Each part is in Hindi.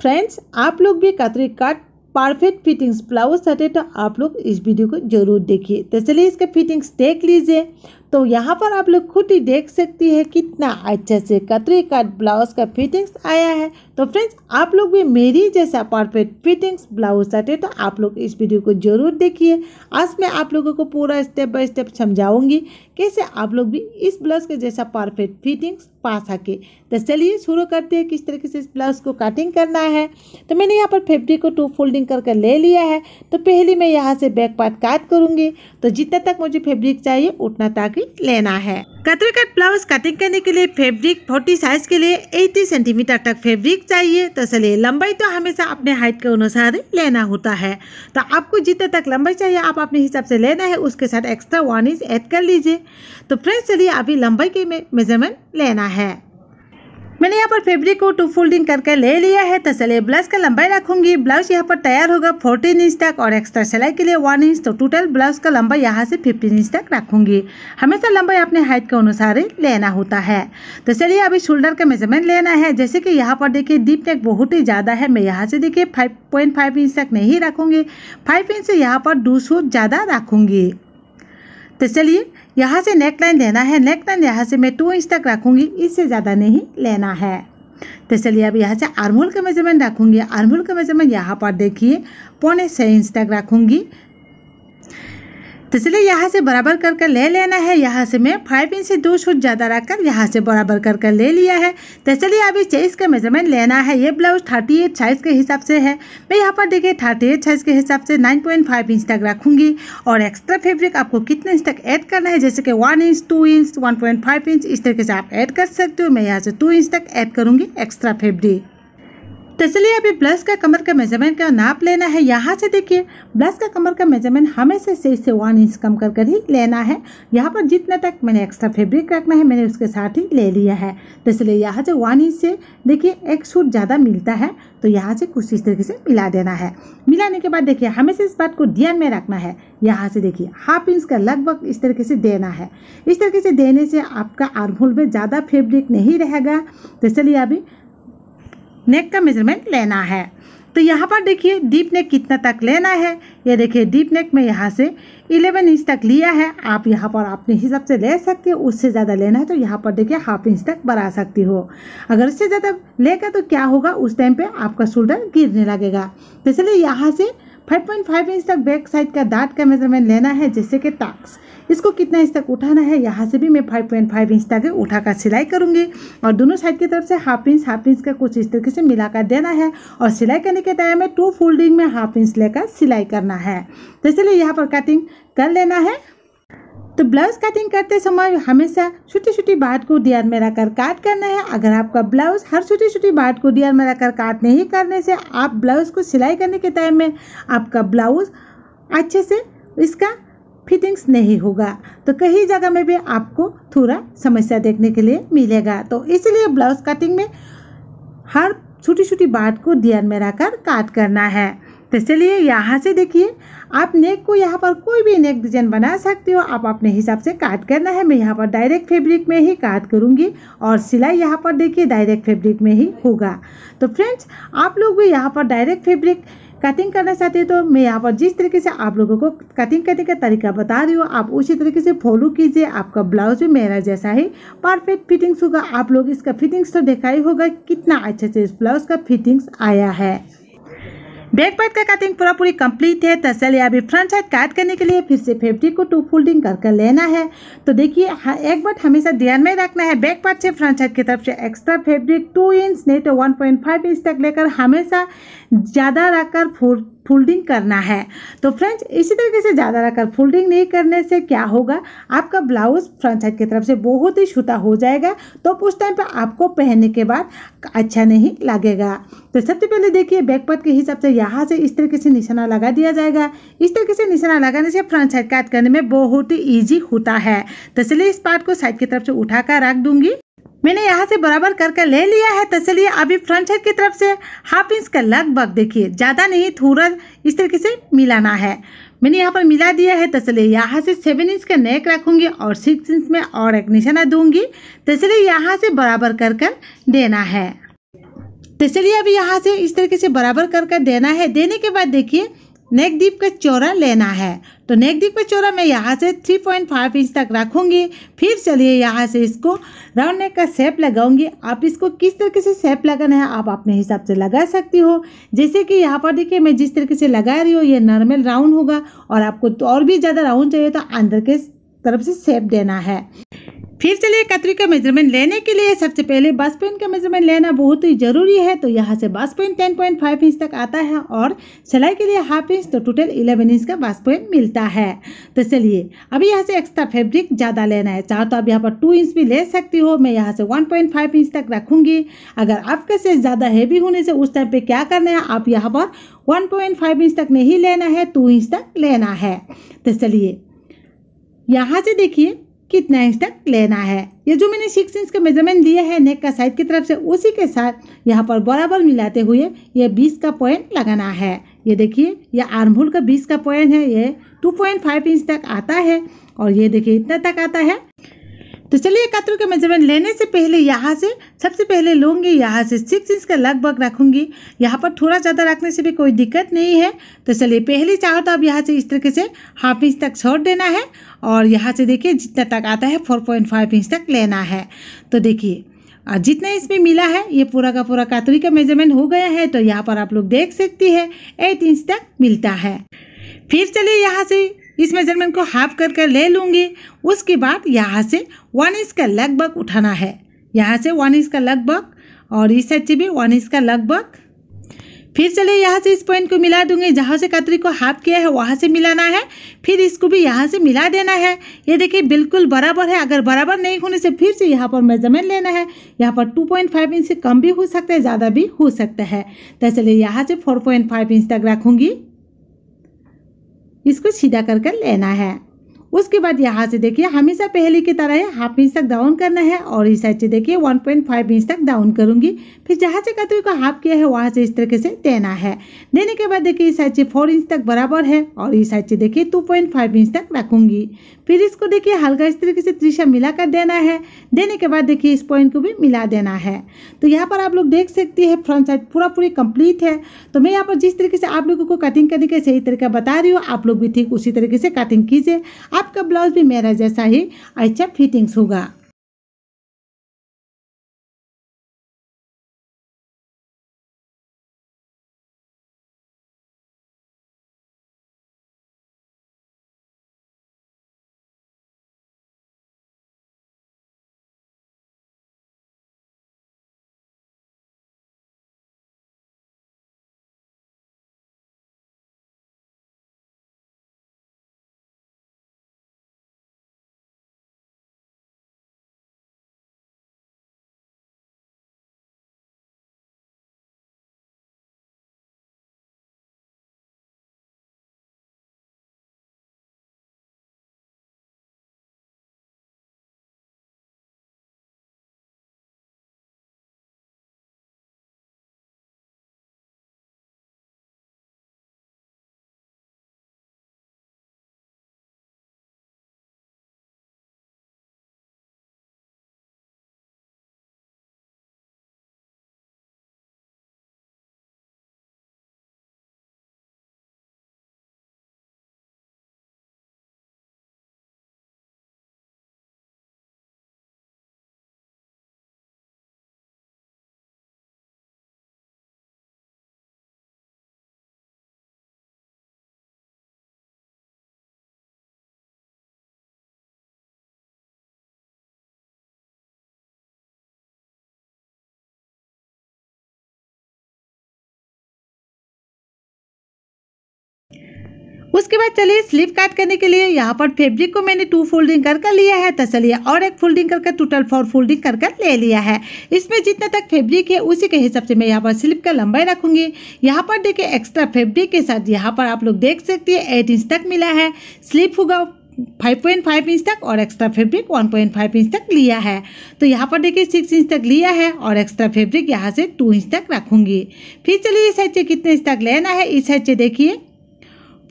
फ्रेंड्स आप लोग भी कतरी काट परफेक्ट फिटिंग्स ब्लाउज सटे तो आप लोग इस वीडियो को जरूर देखिए तो चलिए इसका फिटिंग्स देख लीजिए तो यहाँ पर आप लोग खुद ही देख सकती है कितना अच्छे से कतरी कट ब्लाउज का फिटिंग्स आया है तो फ्रेंड्स आप लोग भी मेरी जैसा परफेक्ट फिटिंग्स ब्लाउज सटे तो आप लोग इस वीडियो को जरूर देखिए आज मैं आप लोगों को पूरा स्टेप बाय स्टेप समझाऊंगी कैसे आप लोग भी इस ब्लाउज के जैसा परफेक्ट फिटिंग्स पा सके तो चलिए शुरू करते हैं किस तरीके से इस ब्लाउज को कटिंग करना है तो मैंने यहाँ पर फेब्रिक को टू फोल्डिंग करके ले लिया है तो पहले मैं यहाँ से बैक पार्ट काट करूँगी तो जितना तक मुझे फेब्रिक चाहिए उतना तक भी लेना है कतर कट ब्लाउज कटिंग करने के लिए फैब्रिक 40 साइज के लिए 80 सेंटीमीटर तक फैब्रिक चाहिए तो चलिए लंबाई तो हमेशा अपने हाइट के अनुसार लेना होता है तो आपको जितने तक लंबाई चाहिए आप अपने हिसाब से लेना है उसके साथ एक्स्ट्रा वन इंच ऐड कर लीजिए तो फ्रेंड्स चलिए अभी लंबाई के मेजरमेंट लेना है मैंने यहाँ पर फैब्रिक को टू फोल्डिंग करके ले लिया है तो चलिए ब्लाउज का लंबाई रखूंगी ब्लाउज यहाँ पर तैयार होगा फोर्टीन इंच तक और एक्स्ट्रा सिलाई के लिए वन इंच तो टोटल ब्लाउज का लंबाई यहाँ से फिफ्टीन इंच तक रखूंगी हमेशा लंबाई अपने हाइट के अनुसार ही लेना होता है तो चलिए अभी शोल्डर का मेजरमेंट लेना है जैसे कि यहाँ पर देखिए डीप नेक बहुत ही ज़्यादा है मैं यहाँ से देखिए फाइव इंच तक नहीं रखूँगी फाइव इंच से यहाँ पर दो सूट ज़्यादा रखूँगी तो चलिए यहाँ से नेक लाइन लेना है नेक लाइन यहाँ से मैं टू इंच तक रखूँगी इससे ज़्यादा नहीं लेना है तो चलिए अब यहाँ से आर्मोल का मेजरमेंट रखूँगी आर्मोल का मेजरमेंट यहाँ पर देखिए पौने छः इंच तक रखूँगी तो इसलिए यहाँ से बराबर कर कर ले लेना है यहाँ से मैं फाइव इंच से दो सूट ज़्यादा रखकर यहाँ से बराबर कर कर ले लिया है तो चलिए अभी चेस का मेजरमेंट लेना है ये ब्लाउज थर्टी एट साइज़ के हिसाब से है मैं यहाँ पर देखिए थर्टी एट साइज़ के हिसाब से नाइन पॉइंट फाइव इंच तक रखूँगी और एक्स्ट्रा फेब्रिक आपको कितने इंच तक ऐड करना है जैसे कि one inch two inch one point five inch इस तरीके से आप ऐड कर सकते हो मैं यहाँ से टू इंच तक ऐड करूँगी एक्स्ट्रा फेब्रिक तो चलिए अभी ब्लाउज का कमर का मेजरमेंट का नाप लेना है यहाँ से देखिए ब्लाउज का कमर का मेजरमेंट हमेशा से इससे वन इंच कम कर कर ही लेना है यहाँ पर जितना तक मैंने एक्स्ट्रा फैब्रिक रखना है मैंने उसके साथ ही ले लिया है तो चलिए यहाँ से वन इंच से देखिए एक सूट ज़्यादा मिलता है तो यहाँ से कुछ इस तरीके से मिला देना है मिलाने के बाद देखिए हमेशा इस बात को ध्यान में रखना है यहाँ से देखिए हाफ इंच का लगभग इस तरीके से देना है इस तरीके से देने से आपका आर्मोल में ज़्यादा फेब्रिक नहीं रहेगा तो चलिए अभी नेक का मेजरमेंट लेना है तो यहाँ पर देखिए डीप नेक कितना तक लेना है ये देखिए डीप नेक में यहाँ से 11 इंच तक लिया है आप यहाँ पर अपने हिसाब से ले सकते हो उससे ज़्यादा लेना है तो यहाँ पर देखिए हाफ इंच तक बढ़ा सकती हो अगर इससे ज़्यादा लेगा तो क्या होगा उस टाइम पे आपका शोल्डर गिरने लगेगा तो इसलिए यहाँ से 5.5 इंच तक बैक साइड का दाँट का मेजरमेंट लेना है जैसे कि टाक्स इसको कितना इंच तक उठाना है यहाँ से भी मैं फाइव पॉइंट फाइव इंच तक उठा कर सिलाई करूँगी और दोनों साइड की तरफ से हाफ इंच हाफ इंच का कुछ इस तरीके से मिलाकर देना है और सिलाई करने के टाइम में टू फोल्डिंग में हाफ इंच लेकर सिलाई करना है तो इसलिए यहाँ पर कटिंग कर लेना है तो ब्लाउज कटिंग करते समय हमेशा छोटी छोटी बाट को डियर में रखकर काट करना है अगर आपका ब्लाउज हर छोटी छोटी बाट को डियर में रखकर काट नहीं करने से आप ब्लाउज को सिलाई करने के टाइम में आपका ब्लाउज अच्छे से इसका फिटिंग्स नहीं होगा तो कहीं जगह में भी आपको थोड़ा समस्या देखने के लिए मिलेगा तो इसलिए ब्लाउज कटिंग में हर छोटी छोटी बात को ध्यान में रखकर काट करना है तो चलिए यहाँ से देखिए आप नेक को यहाँ पर कोई भी नेक डिजाइन बना सकते हो आप अपने हिसाब से काट करना है मैं यहाँ पर डायरेक्ट फैब्रिक में ही काट करूँगी और सिलाई यहाँ पर देखिए डायरेक्ट फैब्रिक में ही होगा तो फ्रेंड्स आप लोग भी यहाँ पर डायरेक्ट फैब्रिक कटिंग करना चाहते हैं तो मैं यहाँ पर जिस तरीके से आप लोगों को कटिंग करने का तरीका बता रही हूँ आप उसी तरीके से फॉलो कीजिए आपका ब्लाउज भी मेरा जैसा ही परफेक्ट फिटिंग्स होगा आप लोग इसका फिटिंग्स तो देखा ही होगा कितना अच्छे से इस ब्लाउज का फिटिंग्स आया है बैक पार्ट का कटिंग पूरा पूरी कंप्लीट है तो चलिए अभी फ्रंट साइड काट करने के लिए फिर से फेफ्टी को टू फोल्डिंग कर कर लेना है तो देखिए हाँ, एक बार हमेशा ध्यान में रखना है बैक पार्ट से फ्रंट साइड की तरफ से एक्स्ट्रा फेब्रिक टू इंच नहीं तो वन पॉइंट फाइव इंच तक लेकर हमेशा ज़्यादा रखकर फोर फोल्डिंग करना है तो फ्रेंड्स इसी तरीके से ज़्यादा रखकर फोल्डिंग नहीं करने से क्या होगा आपका ब्लाउज फ्रंट साइड की तरफ से बहुत ही छूटा हो जाएगा तो उस टाइम पर आपको पहनने के बाद अच्छा नहीं लगेगा तो सबसे पहले देखिए बैकपथ के हिसाब से यहाँ से इस तरीके से निशाना लगा दिया जाएगा इस तरीके से निशाना लगाने से फ्रंट साइड काट करने में बहुत ही ईजी होता है तो चलिए इस पार्ट को साइड की तरफ से उठा कर रख दूंगी मैंने यहाँ से बराबर करके ले लिया है तो चलिए अभी फ्रंट साइड की तरफ से हाफ इंच का लगभग देखिए ज़्यादा नहीं थोड़ा इस तरीके से मिलाना है मैंने यहाँ पर मिला दिया है तो चलिए यहाँ से सेवन इंच का नेक रखूँगी और सिक्स इंच में और एक निशाना दूँगी तो चलिए यहाँ से बराबर कर कर देना है तो चलिए अभी यहाँ से इस तरीके से बराबर कर कर देना है देने के बाद देखिए नेकदीप का चौरा लेना है तो नेकदीप का चौरा मैं यहाँ से 3.5 इंच तक रखूँगी फिर चलिए यहाँ से इसको राउंड नेक का सेप लगाऊंगी आप इसको किस तरीके से सेप लगाना है आप अपने हिसाब से लगा सकती हो जैसे कि यहाँ पर देखिए मैं जिस तरीके से लगा रही हूँ ये नॉर्मल राउंड होगा और आपको तो और भी ज़्यादा राउंड चाहिए तो अंदर के तरफ से सेप देना है फिर चलिए कतरी का मेजरमेंट लेने के लिए सबसे पहले बस पेन का मेजरमेंट लेना बहुत ही ज़रूरी है तो यहाँ से बस पेन टेन पॉइंट फाइव इंच तक आता है और सिलाई के लिए हाफ इंच तो टोटल इलेवन इंच का बस पेन मिलता है तो चलिए अभी यहाँ से एक्स्ट्रा फैब्रिक ज़्यादा लेना है चाहो तो आप यहाँ पर टू इंच भी ले सकती हो मैं यहाँ से वन पॉइंट फाइव इंच तक रखूँगी अगर आपके से ज़्यादा हैवी होने से उस टाइम पर क्या करना है आप यहाँ पर वन पॉइंट फाइव इंच तक नहीं लेना है टू इंच तक लेना है तो चलिए यहाँ से देखिए कितना इंच तक लेना है ये जो मैंने सिक्स इंच का मेजरमेंट दिया है नेक का साइड की तरफ से उसी के साथ यहाँ पर बराबर मिलाते हुए ये बीस का पॉइंट लगाना है ये देखिए ये आर्मूल का बीस का पॉइंट है ये टू पॉइंट फाइव इंच तक आता है और ये देखिए इतना तक आता है तो चलिए कातरू का मेजरमेंट लेने से पहले यहाँ से सबसे पहले लूँगी यहाँ से सिक्स इंच का लगभग रखूँगी यहाँ पर थोड़ा ज़्यादा रखने से भी कोई दिक्कत नहीं है तो चलिए पहले चाहो तो आप यहाँ से इस तरीके से हाफ इंच तक छोड़ देना है और यहाँ से देखिए जितना तक आता है फोर पॉइंट फाइव इंच तक लेना है तो देखिए और जितना इसमें मिला है ये पूरा का पूरा कातरी का मेजरमेंट हो गया है तो यहाँ पर आप लोग देख सकती है एट इंच तक मिलता है फिर चलिए यहाँ से इस मेजरमेंट को हाफ कर कर ले लूँगी उसके बाद यहाँ से वन इंच का लगभग उठाना है यहाँ से वन इंच का लगभग और इस साइड से भी वन इंच का लगभग फिर चलिए यहाँ से इस पॉइंट को मिला दूंगी जहाँ से कतरी को हाफ किया है वहाँ से मिलाना है फिर इसको भी यहाँ से मिला देना है ये देखिए बिल्कुल बराबर है अगर बराबर नहीं होने से फिर से यहाँ पर मेजरमेंट लेना है यहाँ पर 2.5 इंच से कम भी हो सकता है ज़्यादा भी हो सकता है तो चलिए यहाँ से 4.5 इंच तक रखूँगी इसको सीधा कर कर लेना है उसके बाद यहाँ से देखिए हमेशा पहले की तरह हाफ इंच तक डाउन करना है और इस साइड से देखिए 1.5 इंच तक डाउन करूँगी फिर जहाँ से कतरी को हाफ किया है वहाँ से इस तरीके से देना है देने के बाद देखिए इस साइड से फोर इंच तक बराबर है और इस साइड से देखिए टू इंच तक रखूँगी फिर इसको देखिए हल्का इस तरीके से त्रिशा मिला कर देना है देने के बाद देखिए इस पॉइंट को भी मिला देना है तो यहाँ पर आप लोग देख सकते हैं फ्रंट साइड पूरा पूरी कम्प्लीट है तो मैं यहाँ पर जिस तरीके से आप लोगों को कटिंग करने का सही तरीका बता रही हूँ आप लोग भी ठीक उसी तरीके से कटिंग कीजिए आपका ब्लाउज भी मेरा जैसा ही अच्छा फिटिंग्स होगा उसके बाद चलिए स्लीव काट करने के लिए यहाँ पर फैब्रिक को मैंने टू फोल्डिंग कर कर लिया है तो चलिए और एक फोल्डिंग करके टोटल फोर फोल्डिंग कर कर ले लिया है इसमें जितना तक फैब्रिक है उसी के हिसाब से मैं यहाँ पर स्लीव का लंबाई रखूंगी यहाँ पर देखिए एक्स्ट्रा फेब्रिक के साथ यहाँ पर आप लोग देख सकती है एट इंच तक मिला है स्लीव होगा 5.5 इंच तक और एक्स्ट्रा फैब्रिक 1.5 इंच तक लिया है तो यहाँ पर देखिए 6 इंच तक लिया है और एक्स्ट्रा फैब्रिक यहाँ से 2 इंच तक रखूँगी फिर चलिए इस साइड से कितने इंच तक लेना है इस साइड से देखिए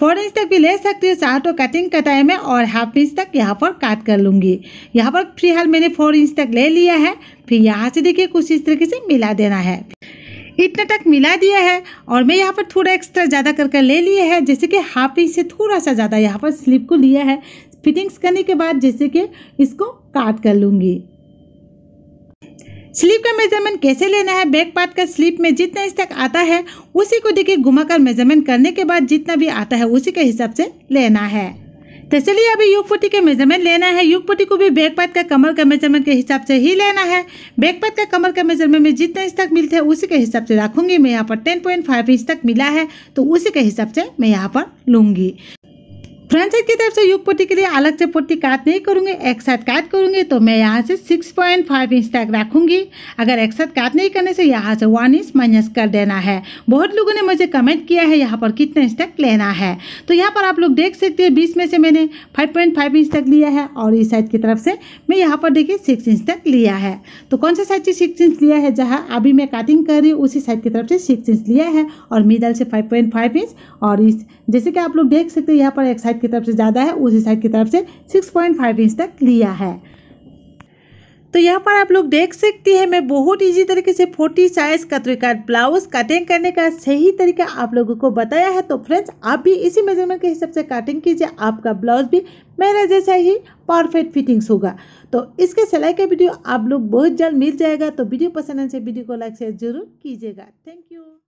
फोर इंच तक भी ले सकती हूँ चाहे तो कटिंग कटाई में और हाफ इंच तक यहाँ पर काट कर लूँगी यहाँ पर फिलहाल मैंने फोर इंच तक ले लिया है फिर यहाँ से देखिए कुछ इस तरीके से मिला देना है इतना तक मिला दिया है और मैं यहाँ पर थोड़ा एक्स्ट्रा ज़्यादा करके ले लिया है जैसे कि हाफ इंच से थोड़ा सा ज़्यादा यहाँ पर स्लिप को लिया है फिटिंग्स करने के बाद जैसे कि इसको काट कर लूँगी स्लीप का मेजरमेंट कैसे लेना है बैक पार्ट का स्लीप में जितना इस तक आता है उसी को देखिए घुमाकर मेजरमेंट करने के बाद जितना भी आता है उसी के हिसाब से लेना है तो चलिए अभी युग पुटी का मेजरमेंट लेना है युग पुटी को भी बैक पार्ट का कमर का मेजरमेंट के हिसाब से ही लेना है बैक पार्ट का कमर का मेजरमेंट में जितना इस तक मिलते हैं उसी के हिसाब से रखूंगी मैं यहाँ पर टेन पॉइंट फाइव इंच तक मिला है तो उसी के हिसाब से मैं यहाँ पर लूँगी फ्रंट साइड की तरफ से युग पट्टी के लिए अलग से पट्टी काट नहीं करूँगी एक साथ काट करूँगी तो मैं यहाँ से सिक्स पॉइंट फाइव इंच तक रखूँगी अगर एक साथ काट नहीं करने से यहाँ से वन इंच माइनस कर देना है बहुत लोगों ने मुझे कमेंट किया है यहाँ पर कितने इंच तक लेना है तो यहाँ पर आप लोग देख सकते हैं बीस में से मैंने फाइव पॉइंट फाइव इंच तक लिया है और इस साइड की तरफ से मैं यहाँ पर देखिए सिक्स इंच तक लिया है तो कौन सा साइड से सिक्स इंच लिया है जहाँ अभी मैं काटिंग कर रही हूँ उसी साइड की तरफ से सिक्स इंच लिया है और मिडल से फाइव पॉइंट फाइव इंच और इस जैसे कि आप लोग देख सकते हैं यहाँ पर एक साइड साइड की तरफ से ज़्यादा है उसी साइड की तरफ से सिक्स पॉइंट फाइव इंच तक लिया है तो यहाँ पर आप लोग देख सकते हैं मैं बहुत इजी तरीके से फोर्टी साइज कतरी का ब्लाउज कटिंग करने का सही तरीका आप लोगों को बताया है तो फ्रेंड्स आप भी इसी मेजरमेंट के हिसाब से कटिंग कीजिए आपका ब्लाउज भी मेरे जैसा ही परफेक्ट फिटिंग्स होगा तो इसके सिलाई का वीडियो आप लोग बहुत जल्द मिल जाएगा तो वीडियो पसंद आने से वीडियो को लाइक शेयर जरूर कीजिएगा थैंक यू